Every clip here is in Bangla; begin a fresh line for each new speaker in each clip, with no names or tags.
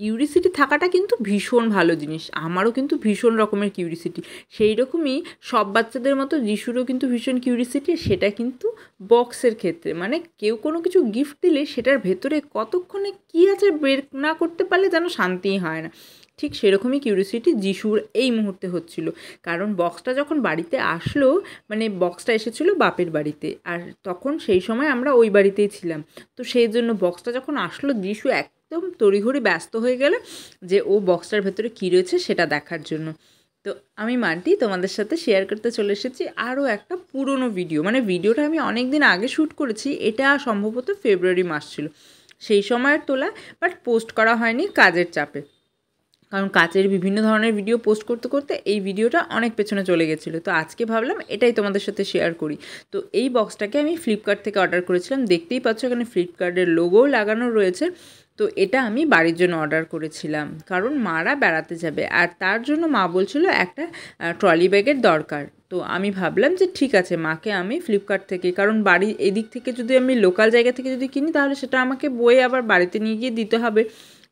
কিউরিসিটি থাকাটা কিন্তু ভীষণ ভালো জিনিস আমারও কিন্তু ভীষণ রকমের কিউরিসিটি সেই রকমই সব বাচ্চাদের মতো যিশুরও কিন্তু ভীষণ কিউরিসিটি সেটা কিন্তু বক্সের ক্ষেত্রে মানে কেউ কোনো কিছু গিফট দিলে সেটার ভেতরে কতক্ষণে কী আছে বের না করতে পারলে যেন শান্তিই হয় না ঠিক সেরকমই কিউরিসিটি যিশুর এই মুহূর্তে হচ্ছিল কারণ বক্সটা যখন বাড়িতে আসলো মানে বক্সটা এসেছিল বাপের বাড়িতে আর তখন সেই সময় আমরা ওই বাড়িতেই ছিলাম তো সেই জন্য বক্সটা যখন আসলো যিশু এক একদম তড়িঘড়ি ব্যস্ত হয়ে গেলে যে ও বক্সটার ভেতরে কী রয়েছে সেটা দেখার জন্য তো আমি মানটি তোমাদের সাথে শেয়ার করতে চলে এসেছি আরও একটা পুরনো ভিডিও মানে ভিডিওটা আমি অনেক দিন আগে শ্যুট করেছি এটা সম্ভবত ফেব্রুয়ারি মাস ছিল সেই সময়ের তোলা বাট পোস্ট করা হয়নি কাজের চাপে কারণ কাচের বিভিন্ন ধরনের ভিডিও পোস্ট করতে করতে এই ভিডিওটা অনেক পেছনে চলে গেছিলো তো আজকে ভাবলাম এটাই তোমাদের সাথে শেয়ার করি তো এই বক্সটাকে আমি ফ্লিপকার্ট থেকে অর্ডার করেছিলাম দেখতেই পাচ্ছ এখানে ফ্লিপকার্টের লোগোও লাগানো রয়েছে তো এটা আমি বাড়ির জন্য অর্ডার করেছিলাম কারণ মারা বেড়াতে যাবে আর তার জন্য মা বলছিল একটা ট্রলি ব্যাগের দরকার তো আমি ভাবলাম যে ঠিক আছে মাকে আমি ফ্লিপকার্ট থেকে কারণ বাড়ি এদিক থেকে যদি আমি লোকাল জায়গা থেকে যদি কিনি তাহলে সেটা আমাকে বয়ে আবার বাড়িতে নিয়ে গিয়ে দিতে হবে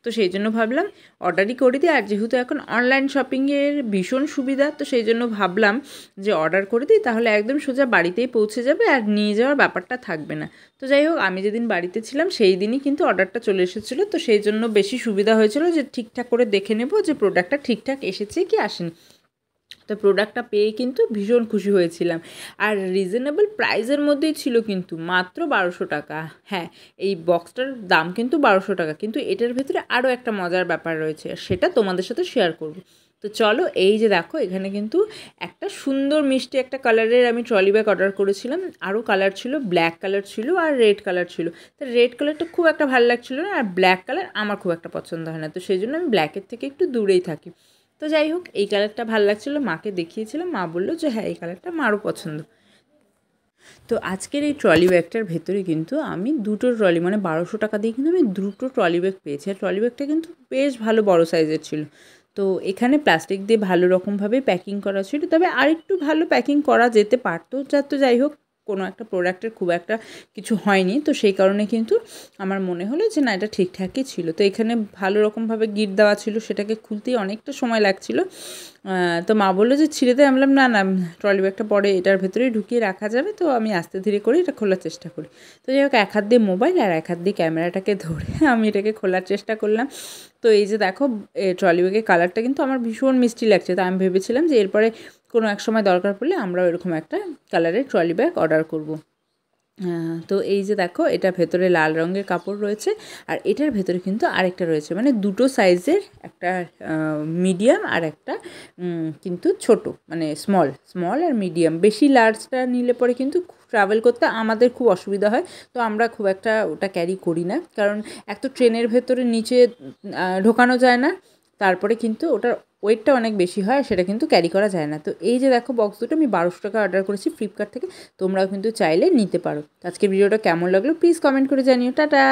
তো সেই জন্য ভাবলাম অর্ডারই করে দিই আর যেহেতু এখন অনলাইন শপিংয়ের ভীষণ সুবিধা তো সেই জন্য ভাবলাম যে অর্ডার করে দিই তাহলে একদম সোজা বাড়িতেই পৌঁছে যাবে আর নিয়ে যাওয়ার ব্যাপারটা থাকবে না তো যাই হোক আমি যেদিন বাড়িতে ছিলাম সেই দিনই কিন্তু অর্ডারটা চলে এসেছিলো তো সেই জন্য বেশি সুবিধা হয়েছিল যে ঠিকঠাক করে দেখে নেব যে প্রোডাক্টটা ঠিকঠাক এসেছে কি আসেনি তো প্রোডাক্টটা পেয়ে কিন্তু ভীষণ খুশি হয়েছিলাম আর রিজনেবল প্রাইসের মধ্যেই ছিল কিন্তু মাত্র বারোশো টাকা হ্যাঁ এই বক্সটার দাম কিন্তু বারোশো টাকা কিন্তু এটার ভেতরে আরও একটা মজার ব্যাপার রয়েছে সেটা তোমাদের সাথে শেয়ার করবো তো চলো এই যে দেখো এখানে কিন্তু একটা সুন্দর মিষ্টি একটা কালারের আমি ট্রলি ব্যাগ অর্ডার করেছিলাম আরও কালার ছিল ব্ল্যাক কালার ছিল আর রেড কালার ছিল তো রেড কালারটা খুব একটা ভালো লাগছিলো না আর ব্ল্যাক কালার আমার খুব একটা পছন্দ হয় না তো সেই জন্য আমি ব্ল্যাকের থেকে একটু দূরেই থাকি তো যাই হোক এই কালারটা ভালো লাগছিলো মাকে দেখিয়েছিল মা বললো যে হ্যাঁ এই কালারটা মারও পছন্দ তো আজকের এই ট্রলি ব্যাগটার ভেতরে কিন্তু আমি দুটো ট্রলি মানে বারোশো টাকা দিয়ে কিন্তু আমি দুটো ট্রলি ব্যাগ পেয়েছি আর ট্রলি ব্যাগটা কিন্তু বেশ ভালো বড় সাইজের ছিল তো এখানে প্লাস্টিক দিয়ে ভালো রকমভাবে প্যাকিং করা ছিল তবে আরেকটু ভালো প্যাকিং করা যেতে পারতো যা তো যাই হোক কোনো একটা প্রোডাক্টের খুব একটা কিছু হয়নি তো সেই কারণে কিন্তু আমার মনে হলো যে না এটা ঠিকঠাকই ছিল তো এখানে ভালো রকমভাবে গিট দেওয়া ছিল সেটাকে খুলতেই অনেকটা সময় লাগছিল তো মা বললো যে ছিঁড়ে দেয় আমলাম না না ট্রলি ব্যাগটা পরে এটার ভেতরেই ঢুকিয়ে রাখা যাবে তো আমি আস্তে ধীরে করে এটা খোলার চেষ্টা করি তো যাই হোক এক হাত দিয়ে মোবাইল আর এক হাত দিয়ে ক্যামেরাটাকে ধরে আমি এটাকে খোলার চেষ্টা করলাম তো এই যে দেখো ট্রলি ব্যাগের কালারটা কিন্তু আমার ভীষণ মিষ্টি লাগছে তো আমি ভেবেছিলাম যে এরপরে কোনো এক সময় দরকার পড়লে আমরা এরকম একটা কালারের ট্রলি ব্যাগ অর্ডার করব। তো এই যে দেখো এটা ভেতরে লাল রঙের কাপড় রয়েছে আর এটার ভেতরে কিন্তু আরেকটা রয়েছে মানে দুটো সাইজের একটা মিডিয়াম আর একটা কিন্তু ছোট মানে স্মল স্মল আর মিডিয়াম বেশি লার্জটা নিলে পরে কিন্তু ট্রাভেল করতে আমাদের খুব অসুবিধা হয় তো আমরা খুব একটা ওটা ক্যারি করি না কারণ এক তো ট্রেনের ভেতরে নিচে ঢোকানো যায় না তারপরে কিন্তু ওটার ওয়েটটা অনেক বেশি হয় সেটা কিন্তু ক্যারি করা যায় না তো এই যে দেখো বক্স দুটো আমি বারোশো টাকা অর্ডার করেছি ফ্লিপকার্ট থেকে তোমরাও কিন্তু চাইলে নিতে পারো আজকের ভিডিওটা কেমন লাগলো প্লিজ কমেন্ট করে জানিও টাটা